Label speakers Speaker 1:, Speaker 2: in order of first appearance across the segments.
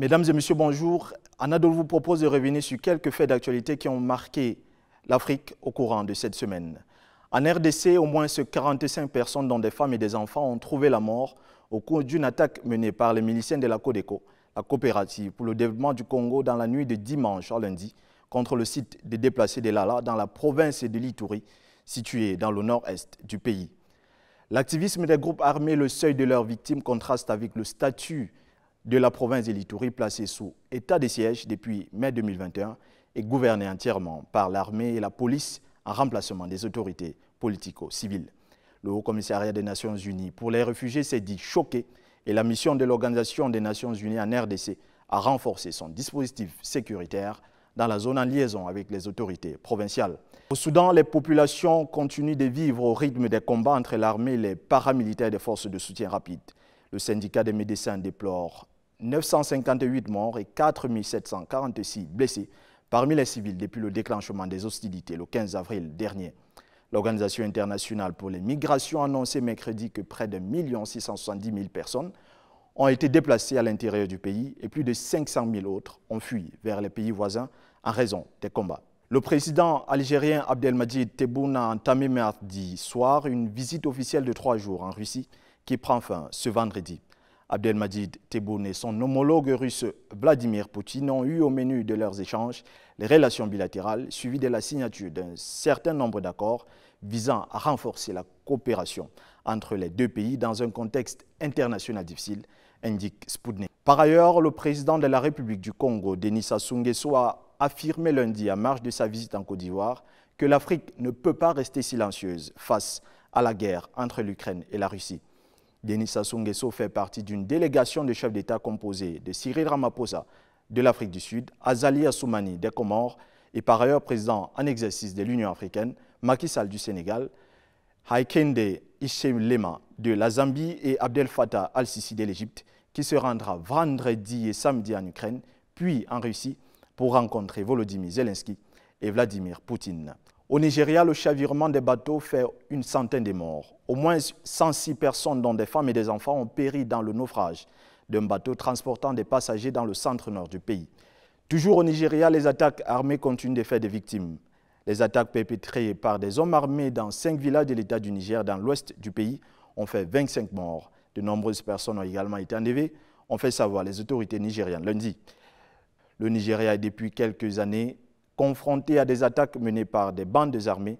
Speaker 1: Mesdames et messieurs, bonjour. Anadol vous propose de revenir sur quelques faits d'actualité qui ont marqué l'Afrique au courant de cette semaine. En RDC, au moins 45 personnes, dont des femmes et des enfants, ont trouvé la mort au cours d'une attaque menée par les miliciens de la Codeco, la coopérative pour le développement du Congo, dans la nuit de dimanche à lundi, contre le site des déplacés de Lala dans la province de Litouri, située dans le nord-est du pays. L'activisme des groupes armés, le seuil de leurs victimes, contraste avec le statut de la province d'Elitouri placée sous état de siège depuis mai 2021 et gouvernée entièrement par l'armée et la police en remplacement des autorités politico-civiles. Le Haut-Commissariat des Nations Unies pour les réfugiés s'est dit choqué et la mission de l'Organisation des Nations Unies en RDC a renforcé son dispositif sécuritaire dans la zone en liaison avec les autorités provinciales. Au Soudan, les populations continuent de vivre au rythme des combats entre l'armée et les paramilitaires des forces de soutien rapide. Le syndicat des médecins déplore 958 morts et 4 746 blessés parmi les civils depuis le déclenchement des hostilités le 15 avril dernier. L'Organisation internationale pour les migrations a annoncé mercredi que près de 1 670 000 personnes ont été déplacées à l'intérieur du pays et plus de 500 000 autres ont fui vers les pays voisins en raison des combats. Le président algérien Abdelmadjid Tebboune a entamé mardi soir une visite officielle de trois jours en Russie qui prend fin ce vendredi. Abdelmadid Tebboune et son homologue russe Vladimir Poutine ont eu au menu de leurs échanges les relations bilatérales suivies de la signature d'un certain nombre d'accords visant à renforcer la coopération entre les deux pays dans un contexte international difficile, indique Spoudne. Par ailleurs, le président de la République du Congo, Denis Sassou Nguesso, a affirmé lundi à marge de sa visite en Côte d'Ivoire que l'Afrique ne peut pas rester silencieuse face à la guerre entre l'Ukraine et la Russie. Denis Sassou fait partie d'une délégation de chefs d'État composée de Cyril Ramaphosa de l'Afrique du Sud, Azali Assoumani des Comores et par ailleurs président en exercice de l'Union africaine, Macky Sall du Sénégal, Haikende Ishem Lema de la Zambie et Abdel Fattah al-Sisi de l'Égypte, qui se rendra vendredi et samedi en Ukraine, puis en Russie, pour rencontrer Volodymyr Zelensky et Vladimir Poutine. Au Nigeria, le chavirement des bateaux fait une centaine de morts. Au moins 106 personnes, dont des femmes et des enfants, ont péri dans le naufrage d'un bateau transportant des passagers dans le centre-nord du pays. Toujours au Nigeria, les attaques armées continuent de faire des victimes. Les attaques perpétrées par des hommes armés dans cinq villages de l'État du Niger, dans l'ouest du pays, ont fait 25 morts. De nombreuses personnes ont également été enlevées, ont fait savoir les autorités nigériennes lundi. Le Nigeria est depuis quelques années confrontés à des attaques menées par des bandes armées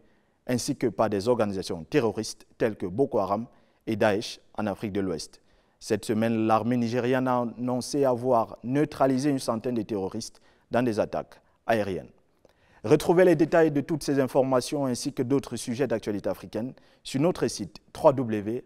Speaker 1: ainsi que par des organisations terroristes telles que Boko Haram et Daesh en Afrique de l'Ouest. Cette semaine, l'armée nigériane a annoncé avoir neutralisé une centaine de terroristes dans des attaques aériennes. Retrouvez les détails de toutes ces informations ainsi que d'autres sujets d'actualité africaine sur notre site www.aa.com.tr/fr.